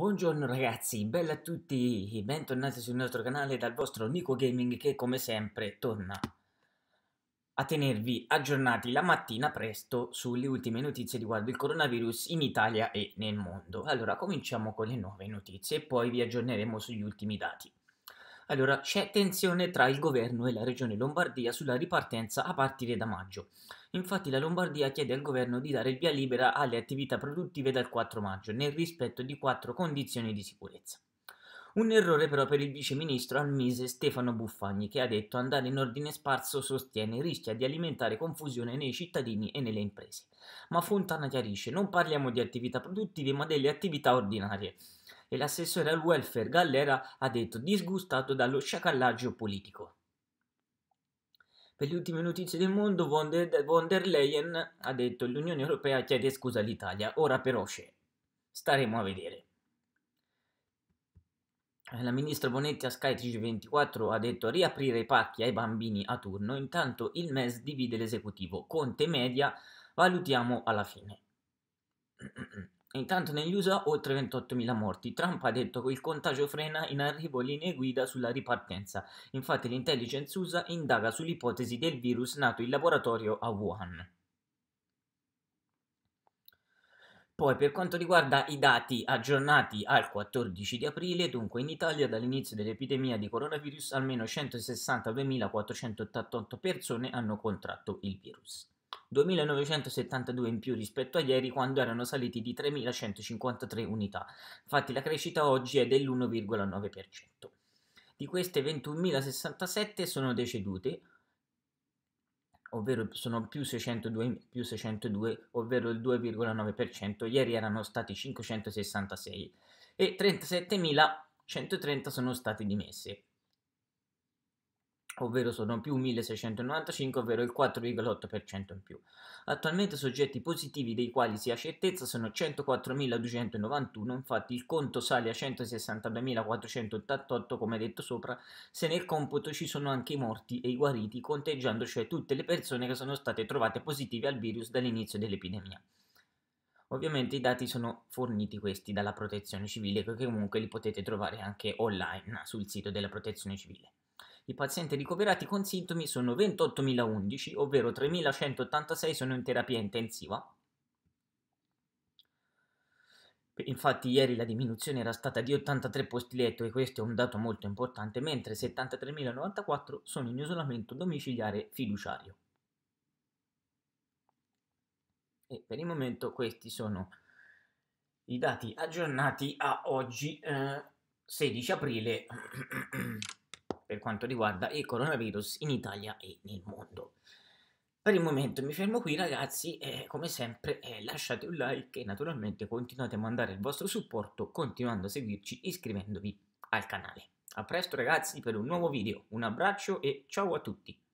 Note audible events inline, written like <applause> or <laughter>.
Buongiorno ragazzi, bella a tutti, bentornati sul nostro canale dal vostro Nico Gaming che come sempre torna a tenervi aggiornati la mattina presto sulle ultime notizie riguardo il coronavirus in Italia e nel mondo. Allora cominciamo con le nuove notizie e poi vi aggiorneremo sugli ultimi dati. Allora, c'è tensione tra il governo e la regione Lombardia sulla ripartenza a partire da maggio. Infatti la Lombardia chiede al governo di dare il via libera alle attività produttive dal 4 maggio, nel rispetto di quattro condizioni di sicurezza. Un errore però per il viceministro ministro al Mise Stefano Buffagni, che ha detto andare in ordine sparso sostiene rischia di alimentare confusione nei cittadini e nelle imprese. Ma Fontana chiarisce, non parliamo di attività produttive ma delle attività ordinarie e l'assessore al welfare Gallera ha detto disgustato dallo sciacallaggio politico. Per le ultime notizie del mondo, von der, von der Leyen ha detto l'Unione Europea chiede scusa all'Italia, ora però c'è. Staremo a vedere. Eh, la ministra Bonetti a Sky 24 ha detto riaprire i pacchi ai bambini a turno, intanto il MES divide l'esecutivo, Conte media, valutiamo alla fine. <clears throat> Intanto negli USA oltre 28.000 morti. Trump ha detto che il contagio frena in arrivo linee guida sulla ripartenza. Infatti l'intelligence USA indaga sull'ipotesi del virus nato in laboratorio a Wuhan. Poi per quanto riguarda i dati aggiornati al 14 di aprile, dunque in Italia dall'inizio dell'epidemia di coronavirus almeno 162.488 persone hanno contratto il virus. 2.972 in più rispetto a ieri quando erano saliti di 3.153 unità. Infatti la crescita oggi è dell'1,9%. Di queste 21.067 sono decedute, ovvero sono più 602, più 602 ovvero il 2,9%, ieri erano stati 566 e 37.130 sono state dimesse ovvero sono più 1695, ovvero il 4,8% in più. Attualmente soggetti positivi dei quali si ha certezza sono 104.291, infatti il conto sale a 162.488 come detto sopra, se nel computo ci sono anche i morti e i guariti, conteggiando cioè tutte le persone che sono state trovate positive al virus dall'inizio dell'epidemia. Ovviamente i dati sono forniti questi dalla protezione civile, che comunque li potete trovare anche online sul sito della protezione civile. I pazienti ricoverati con sintomi sono 28.011, ovvero 3.186 sono in terapia intensiva. Infatti ieri la diminuzione era stata di 83 posti letto e questo è un dato molto importante, mentre 73.094 sono in isolamento domiciliare fiduciario. E per il momento questi sono i dati aggiornati a oggi eh, 16 aprile <clears throat> per quanto riguarda il coronavirus in Italia e nel mondo. Per il momento mi fermo qui ragazzi, eh, come sempre eh, lasciate un like e naturalmente continuate a mandare il vostro supporto continuando a seguirci iscrivendovi al canale. A presto ragazzi per un nuovo video, un abbraccio e ciao a tutti!